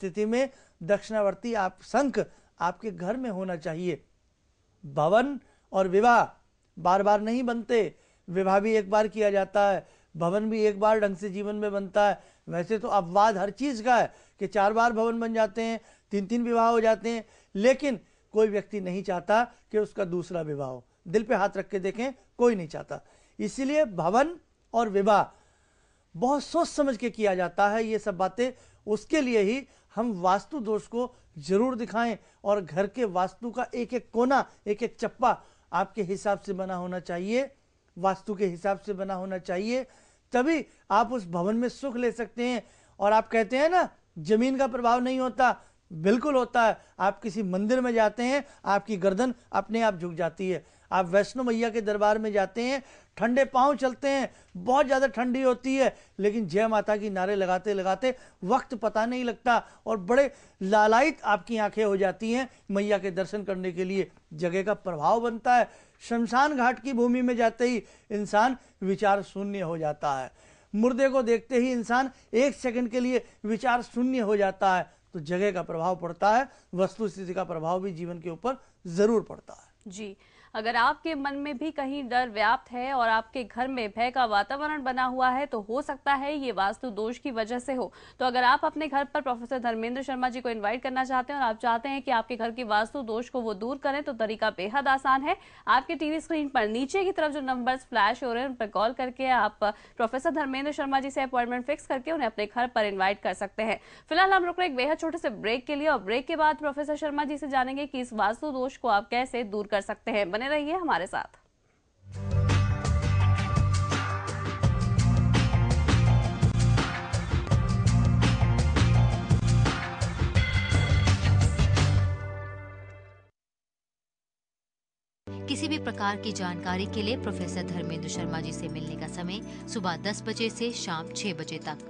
स्थिति में दक्षिणावर्ती आप संख आपके घर में होना चाहिए भवन और विवाह बार बार नहीं बनते विवाह भी एक बार किया जाता है भवन भी एक बार ढंग से जीवन में बनता है वैसे तो अपवाद हर चीज़ का है कि चार बार भवन बन जाते हैं तीन तीन विवाह हो जाते हैं लेकिन कोई व्यक्ति नहीं चाहता कि उसका दूसरा विवाह हो दिल पे हाथ रख के देखें कोई नहीं चाहता इसीलिए भवन और विवाह बहुत सोच समझ के किया जाता है ये सब बातें उसके लिए ही हम वास्तु दोष को जरूर दिखाएं और घर के वास्तु का एक एक कोना एक एक चप्पा आपके हिसाब से बना होना चाहिए वास्तु के हिसाब से बना होना चाहिए तभी आप उस भवन में सुख ले सकते हैं और आप कहते हैं ना जमीन का प्रभाव नहीं होता बिल्कुल होता है आप किसी मंदिर में जाते हैं आपकी गर्दन अपने आप झुक जाती है आप वैष्णो मैया के दरबार में जाते हैं ठंडे पाँव चलते हैं बहुत ज़्यादा ठंडी होती है लेकिन जय माता की नारे लगाते लगाते वक्त पता नहीं लगता और बड़े लालायित आपकी आंखें हो जाती हैं मैया के दर्शन करने के लिए जगह का प्रभाव बनता है शमशान घाट की भूमि में जाते ही इंसान विचार शून्य हो जाता है मुर्दे को देखते ही इंसान एक सेकंड के लिए विचार शून्य हो जाता है तो जगह का प्रभाव पड़ता है वस्तु स्थिति का प्रभाव भी जीवन के ऊपर जरूर पड़ता है जी अगर आपके मन में भी कहीं डर व्याप्त है और आपके घर में भय का वातावरण बना हुआ है तो हो सकता है ये वास्तु दोष की वजह से हो तो अगर आप अपने घर पर प्रोफेसर धर्मेंद्र शर्मा जी को इन्वाइट करना चाहते हैं और आप चाहते हैं कि आपके घर के वास्तु दोष को वो दूर करें तो तरीका बेहद आसान है आपके टीवी स्क्रीन पर नीचे की तरफ जो नंबर फ्लैश हो रहे हैं उन पर कॉल करके आप प्रोफेसर धर्मेंद्र शर्मा जी से अपॉइंटमेंट फिक्स करके उन्हें अपने घर पर इन्वाइट कर सकते हैं फिलहाल हम रुक रहे एक बेहद छोटे से ब्रेक के लिए और ब्रेक के बाद प्रोफेसर शर्मा जी से जानेंगे कि इस वास्तु दोष को आप कैसे दूर कर सकते हैं बने रहिए हमारे साथ किसी भी प्रकार की जानकारी के लिए प्रोफेसर धर्मेंद्र शर्मा जी से मिलने का समय सुबह 10 बजे से शाम 6 बजे तक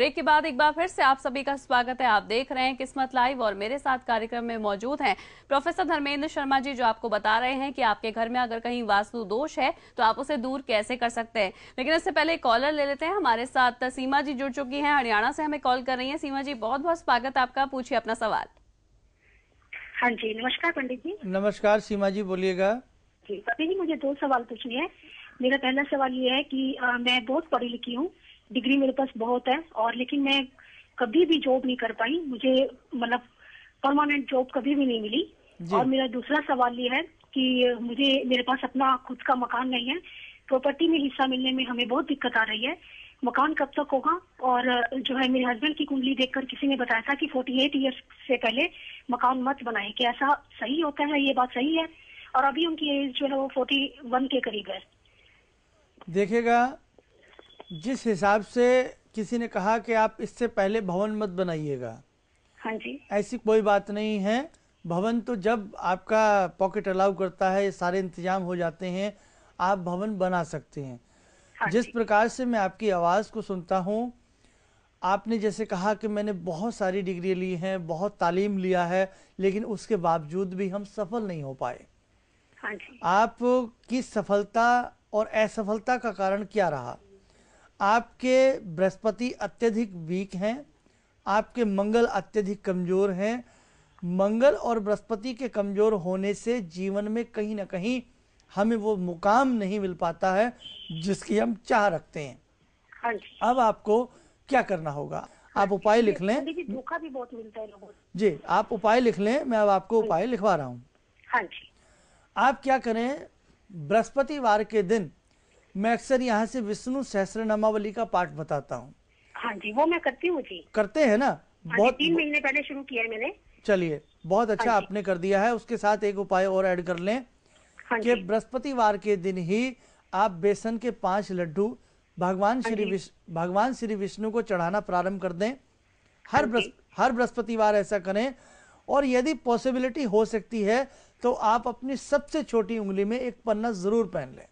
ब्रेक के बाद एक बार फिर से आप सभी का स्वागत है आप देख रहे हैं किस्मत लाइव और मेरे साथ कार्यक्रम में मौजूद हैं प्रोफेसर धर्मेंद्र शर्मा जी जो आपको बता रहे हैं कि आपके घर में अगर कहीं वास्तु दोष है तो आप उसे दूर कैसे कर सकते हैं लेकिन इससे पहले कॉलर ले लेते हैं हमारे साथ सीमा जी जुड़ चुकी है हरियाणा से हमें कॉल कर रही है सीमा जी बहुत बहुत स्वागत आपका पूछिए अपना सवाल हाँ जी नमस्कार पंडित जी नमस्कार सीमा जी बोलिएगा जी पंडित जी मुझे दो सवाल पूछने हैं मेरा पहला सवाल ये है कि आ, मैं बहुत पढ़ी लिखी हूँ डिग्री मेरे पास बहुत है और लेकिन मैं कभी भी जॉब नहीं कर पाई मुझे मतलब परमानेंट जॉब कभी भी नहीं मिली और मेरा दूसरा सवाल ये है कि मुझे मेरे पास अपना खुद का मकान नहीं है प्रॉपर्टी में हिस्सा मिलने में हमें बहुत दिक्कत आ रही है मकान कब तक होगा और जो है मेरे हस्बैंड की कुंडली देखकर किसी ने बताया था कि 48 एट ईयर्स से पहले मकान मत बनाए कि ऐसा सही होता है ये बात सही है और अभी उनकी एज जो है वो 41 के करीब है देखेगा जिस हिसाब से किसी ने कहा कि आप इससे पहले भवन मत बनाइएगा हाँ जी ऐसी कोई बात नहीं है भवन तो जब आपका पॉकेट अलाउ करता है सारे इंतजाम हो जाते हैं आप भवन बना सकते हैं हाँ जिस प्रकार से मैं आपकी आवाज़ को सुनता हूँ आपने जैसे कहा कि मैंने बहुत सारी डिग्री ली हैं बहुत तालीम लिया है लेकिन उसके बावजूद भी हम सफल नहीं हो पाए हाँ जी। आप की सफलता और असफलता का कारण क्या रहा आपके बृहस्पति अत्यधिक वीक हैं आपके मंगल अत्यधिक कमज़ोर हैं मंगल और बृहस्पति के कमज़ोर होने से जीवन में कहीं ना कहीं हमें वो मुकाम नहीं मिल पाता है जिसकी हम चाह रखते हैं हाँ जी। अब आपको क्या करना होगा आप हाँ उपाय लिख लें धोखा भी बहुत मिलता है लोगों जी आप उपाय लिख लें मैं अब आपको हाँ उपाय लिखवा रहा हूँ हाँ जी आप क्या करें बृहस्पतिवार के दिन मैं अक्सर यहाँ से विष्णु सहस्र नामावली का पाठ बताता हूँ हाँ जी वो मैं करती हूँ जी करते हैं ना हाँ बहुत तीन महीने पहले शुरू किया है मैंने चलिए बहुत हाँ अच्छा आपने कर दिया है उसके साथ एक उपाय और ऐड कर लें हाँ कि बृहस्पतिवार के दिन ही आप बेसन के पांच लड्डू भगवान श्री भगवान श्री विष्णु को चढ़ाना प्रारंभ कर दें हर हर बृहस्पतिवार ऐसा करें और यदि पॉसिबिलिटी हो सकती है तो आप अपनी सबसे छोटी उंगली में एक पन्ना जरूर पहन लें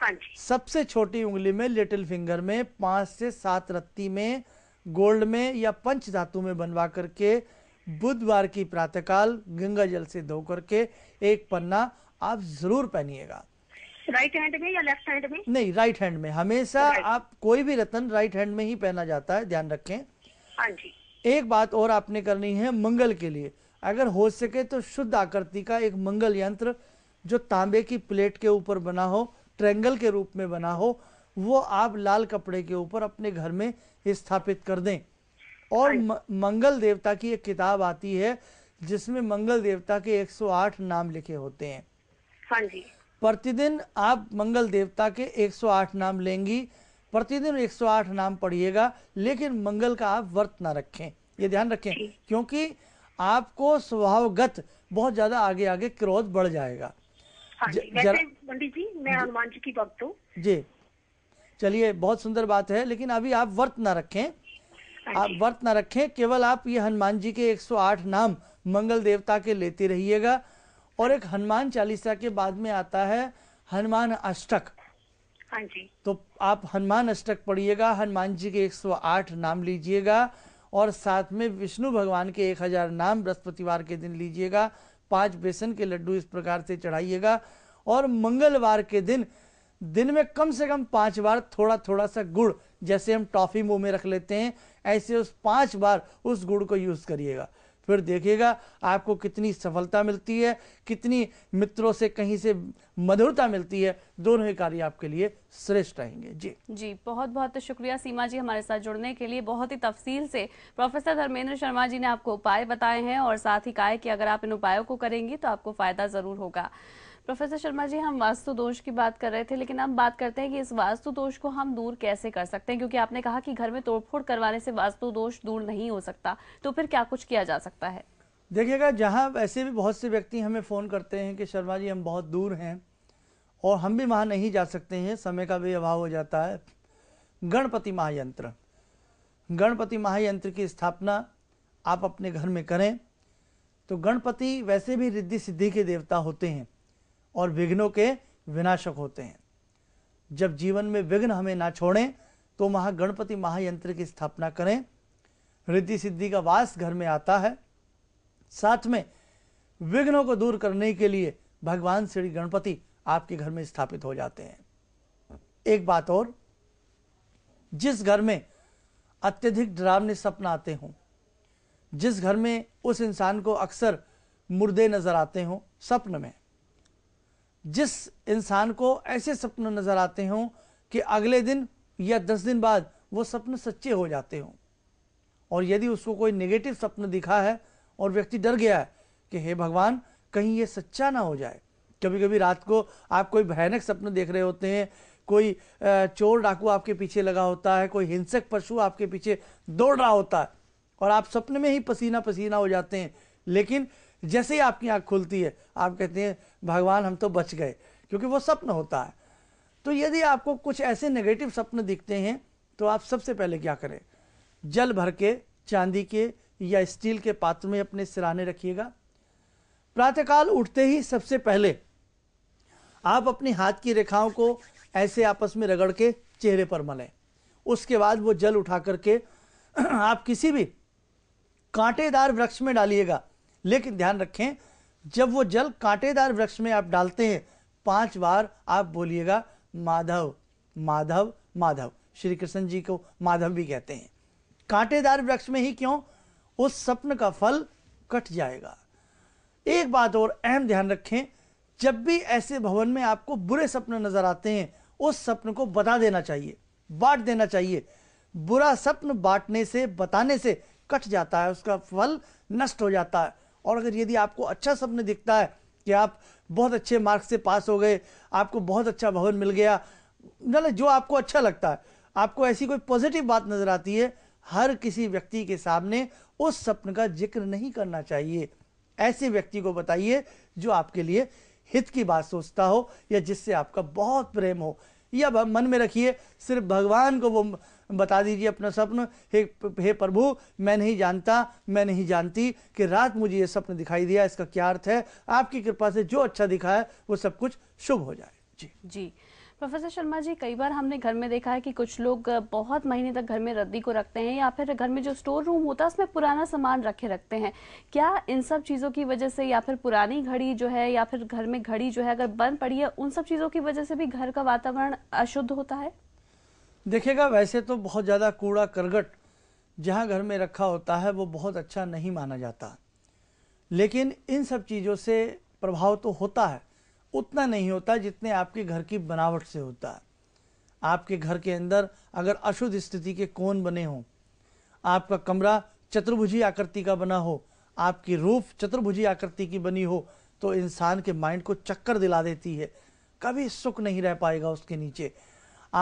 हाँ जी सबसे छोटी उंगली में लिटिल फिंगर में पांच से सात रत्ती में गोल्ड में या पंच धातु में बनवा करके बुधवार की प्रातःकाल गंगा जल से धो करके एक पन्ना आप जरूर पहनिएगा राइट हैंड में या लेफ्ट हैंड में नहीं राइट हैंड में हमेशा आप कोई भी रतन राइट हैंड में ही पहना जाता है ध्यान रखें हाँ जी एक बात और आपने करनी है मंगल के लिए अगर हो सके तो शुद्ध आकृति का एक मंगल यंत्र जो तांबे की प्लेट के ऊपर बना हो ट्रेंगल के रूप में बना हो वो आप लाल कपड़े के ऊपर अपने घर में स्थापित कर दें और मंगल देवता की एक किताब आती है जिसमें मंगल देवता के 108 नाम लिखे होते हैं हाँ जी प्रतिदिन आप मंगल देवता के 108 नाम लेंगी प्रतिदिन 108 नाम पढ़िएगा लेकिन मंगल का आप व्रत ना रखें ये ध्यान रखें क्योंकि आपको स्वभावगत बहुत ज़्यादा आगे आगे क्रोध बढ़ जाएगा पंडित हाँ जी मैं हनुमान जी की भक्त हूँ जी चलिए बहुत सुंदर बात है लेकिन अभी आप व्रत ना रखें हाँ आप व्रत ना रखें केवल आप ये हनुमान जी के 108 नाम मंगल देवता के लेते रहिएगा और एक हनुमान चालीसा के बाद में आता है हनुमान अष्टक हाँ जी तो आप हनुमान अष्टक पढ़िएगा हनुमान जी के 108 नाम लीजिएगा और साथ में विष्णु भगवान के 1000 नाम बृहस्पतिवार के दिन लीजिएगा पांच बेसन के लड्डू इस प्रकार से चढ़ाइएगा और मंगलवार के दिन दिन में कम से कम पांच बार थोड़ा थोड़ा सा गुड़ जैसे हम टॉफी मुंह में रख लेते हैं ऐसे उस पांच बार उस गुड़ को यूज करिएगा फिर देखिएगा आपको कितनी सफलता मिलती है कितनी मित्रों से कहीं से मधुरता मिलती है दोनों ही कार्य आपके लिए श्रेष्ठ रहेंगे जी जी बहुत बहुत शुक्रिया सीमा जी हमारे साथ जुड़ने के लिए बहुत ही तफसील से प्रोफेसर धर्मेंद्र शर्मा जी ने आपको उपाय बताए हैं और साथ ही कहा है कि अगर आप इन उपायों को करेंगी तो आपको फायदा जरूर होगा प्रोफेसर शर्मा जी हम वास्तु दोष की बात कर रहे थे लेकिन हम बात करते हैं कि इस वास्तु दोष को हम दूर कैसे कर सकते हैं क्योंकि आपने कहा कि घर में तोड़फोड़ करवाने से वास्तु दोष दूर नहीं हो सकता तो फिर क्या कुछ किया जा सकता है देखिएगा जहाँ ऐसे भी बहुत से व्यक्ति हमें फ़ोन करते हैं कि शर्मा जी हम बहुत दूर हैं और हम भी वहाँ नहीं जा सकते हैं समय का भी अभाव हो जाता है गणपति महायंत्र गणपति महायंत्र की स्थापना आप अपने घर में करें तो गणपति वैसे भी रिद्धि सिद्धि के देवता होते हैं और विघ्नों के विनाशक होते हैं जब जीवन में विघ्न हमें ना छोड़ें तो महागणपति महायंत्र की स्थापना करें रिद्धि सिद्धि का वास घर में आता है साथ में विघ्नों को दूर करने के लिए भगवान श्री गणपति आपके घर में स्थापित हो जाते हैं एक बात और जिस घर में अत्यधिक डरावने सपना आते हों जिस घर में उस इंसान को अक्सर मुर्दे नजर आते हों सपन में जिस इंसान को ऐसे सपने नज़र आते हों कि अगले दिन या दस दिन बाद वो सपने सच्चे हो जाते हों और यदि उसको कोई नेगेटिव सपने दिखा है और व्यक्ति डर गया है कि हे भगवान कहीं ये सच्चा ना हो जाए कभी कभी रात को आप कोई भयानक सपने देख रहे होते हैं कोई चोर डाकू आपके पीछे लगा होता है कोई हिंसक पशु आपके पीछे दौड़ रहा होता है और आप सपने में ही पसीना पसीना हो जाते हैं लेकिन जैसे ही आपकी आंख खुलती है आप कहते हैं भगवान हम तो बच गए क्योंकि वो स्वप्न होता है तो यदि आपको कुछ ऐसे नेगेटिव सपने दिखते हैं तो आप सबसे पहले क्या करें जल भर के चांदी के या स्टील के पात्र में अपने सिराने रखिएगा प्रातःकाल उठते ही सबसे पहले आप अपने हाथ की रेखाओं को ऐसे आपस में रगड़ के चेहरे पर मलें उसके बाद वो जल उठा करके आप किसी भी कांटेदार वृक्ष में डालिएगा लेकिन ध्यान रखें जब वो जल कांटेदार वृक्ष में आप डालते हैं पांच बार आप बोलिएगा माधव माधव माधव श्री कृष्ण जी को माधव भी कहते हैं कांटेदार वृक्ष में ही क्यों उस स्वप्न का फल कट जाएगा एक बात और अहम ध्यान रखें जब भी ऐसे भवन में आपको बुरे सपने नजर आते हैं उस सपन को बता देना चाहिए बांट देना चाहिए बुरा सपन बांटने से बताने से कट जाता है उसका फल नष्ट हो जाता है और अगर यदि आपको अच्छा सपने दिखता है कि आप बहुत अच्छे मार्क्स से पास हो गए आपको बहुत अच्छा भवन मिल गया मतलब जो आपको अच्छा लगता है आपको ऐसी कोई पॉजिटिव बात नज़र आती है हर किसी व्यक्ति के सामने उस सपन का जिक्र नहीं करना चाहिए ऐसे व्यक्ति को बताइए जो आपके लिए हित की बात सोचता हो या जिससे आपका बहुत प्रेम हो या मन में रखिए सिर्फ भगवान को वो बता दीजिए अपना स्वप्न हे हे प्रभु मैं नहीं जानता मैं नहीं जानती कि रात मुझे ये स्वप्न दिखाई दिया इसका क्या अर्थ है आपकी कृपा से जो अच्छा दिखा है वो सब कुछ शुभ हो जाए जी जी प्रोफेसर शर्मा जी कई बार हमने घर में देखा है कि कुछ लोग बहुत महीने तक घर में रद्दी को रखते हैं या फिर घर में जो स्टोर रूम होता है उसमें पुराना सामान रखे रखते हैं क्या इन सब चीज़ों की वजह से या फिर पुरानी घड़ी जो है या फिर घर में घड़ी जो है अगर बंद पड़ी है उन सब चीज़ों की वजह से भी घर का वातावरण अशुद्ध होता है देखेगा वैसे तो बहुत ज़्यादा कूड़ा करगट जहाँ घर में रखा होता है वो बहुत अच्छा नहीं माना जाता लेकिन इन सब चीज़ों से प्रभाव तो होता है उतना नहीं होता जितने आपके घर की बनावट से होता है आपके घर के अंदर अगर अशुद्ध स्थिति के कोण बने हों आपका कमरा चतुर्भुजी आकृति का बना हो आपकी रूफ चतुर्भुजी आकृति की बनी हो तो इंसान के माइंड को चक्कर दिला देती है कभी सुख नहीं रह पाएगा उसके नीचे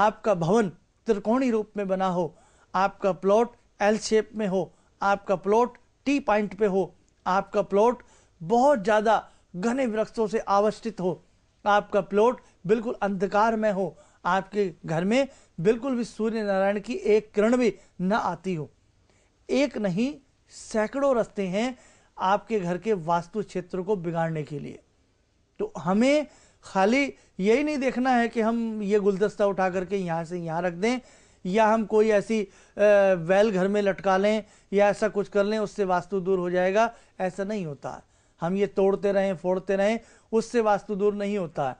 आपका भवन त्रिकोणी रूप में बना हो आपका प्लॉट एल शेप में हो आपका प्लॉट टी पॉइंट पे हो आपका प्लॉट बहुत ज़्यादा घने वृक्षों से आवस्थित हो आपका प्लॉट बिल्कुल अंधकार में हो आपके घर में बिल्कुल भी सूर्य नारायण की एक किरण भी न आती हो एक नहीं सैकड़ों रास्ते हैं आपके घर के वास्तु क्षेत्र को बिगाड़ने के लिए तो हमें खाली यही नहीं देखना है कि हम ये गुलदस्ता उठा करके यहाँ से यहाँ रख दें या हम कोई ऐसी वेल घर में लटका लें या ऐसा कुछ कर लें उससे वास्तु दूर हो जाएगा ऐसा नहीं होता हम ये तोड़ते रहें फोड़ते रहें उससे वास्तु दूर नहीं होता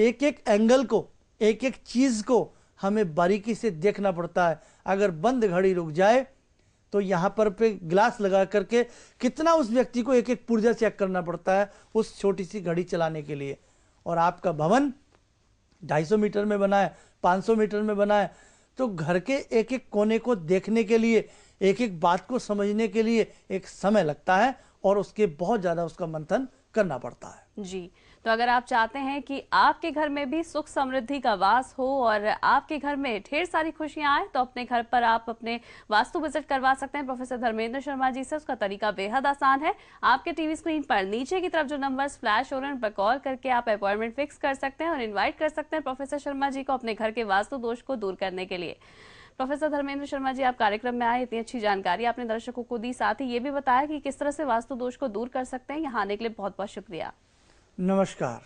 एक एक एंगल को एक एक चीज़ को हमें बारीकी से देखना पड़ता है अगर बंद घड़ी रुक जाए तो यहाँ पर पे ग्लास लगा करके कितना उस व्यक्ति को एक एक पुर्जा चेक करना पड़ता है उस छोटी सी घड़ी चलाने के लिए और आपका भवन 250 मीटर में बना है 500 मीटर में बना है तो घर के एक एक कोने को देखने के लिए एक एक बात को समझने के लिए एक समय लगता है और उसके बहुत ज़्यादा उसका मंथन करना पड़ता है जी तो अगर आप चाहते हैं कि आपके घर में भी सुख समृद्धि का वास हो और आपके घर में ढेर सारी खुशियां आए तो अपने घर पर आप अपने वास्तु विजिट करवा सकते हैं प्रोफेसर धर्मेंद्र शर्मा जी से उसका तरीका बेहद आसान है आपके टीवी स्क्रीन पर नीचे की तरफ जो नंबर फ्लैश हो रहे हैं उन पर कॉल करके आप अपॉइंटमेंट फिक्स कर सकते हैं और इन्वाइट कर सकते हैं प्रोफेसर शर्मा जी को अपने घर के वास्तु दोष को दूर करने के लिए प्रोफेसर धर्मेंद्र शर्मा जी आप कार्यक्रम में आए इतनी अच्छी जानकारी आपने दर्शकों को दी साथ ही ये भी बताया कि किस तरह से वास्तु दोष को दूर कर सकते हैं यहाँ आने के लिए बहुत बहुत शुक्रिया नमस्कार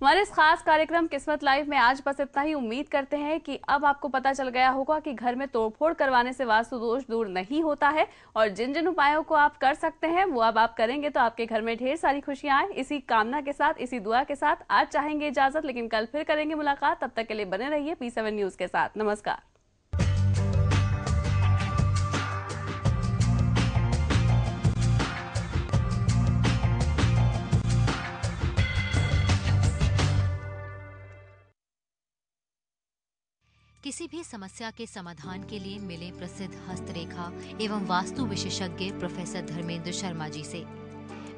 हमारे इस खास कार्यक्रम किस्मत लाइफ में आज बस इतना ही उम्मीद करते हैं कि अब आपको पता चल गया होगा कि घर में तोड़फोड़ करवाने से वास्तु दोष दूर नहीं होता है और जिन जिन उपायों को आप कर सकते हैं वो अब आप करेंगे तो आपके घर में ढेर सारी खुशियां आए इसी कामना के साथ इसी दुआ के साथ आज चाहेंगे इजाजत लेकिन कल फिर करेंगे मुलाकात तब तक के लिए बने रहिए पी सेवन न्यूज के साथ नमस्कार किसी भी समस्या के समाधान के लिए मिले प्रसिद्ध हस्तरेखा एवं वास्तु विशेषज्ञ प्रोफेसर धर्मेंद्र शर्मा जी से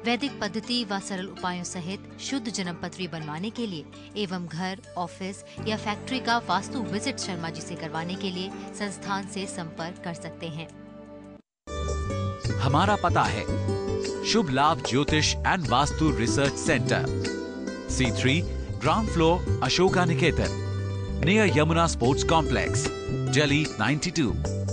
वैदिक पद्धति व सरल उपायों सहित शुद्ध जन्म पत्री बनवाने के लिए एवं घर ऑफिस या फैक्ट्री का वास्तु विजिट शर्मा जी से करवाने के लिए संस्थान से संपर्क कर सकते हैं हमारा पता है Shubh Labh Jyotish and Vastu research centre C three ground floor Ashoka Niketan near Yamuna Sports Complex, Delhi 92.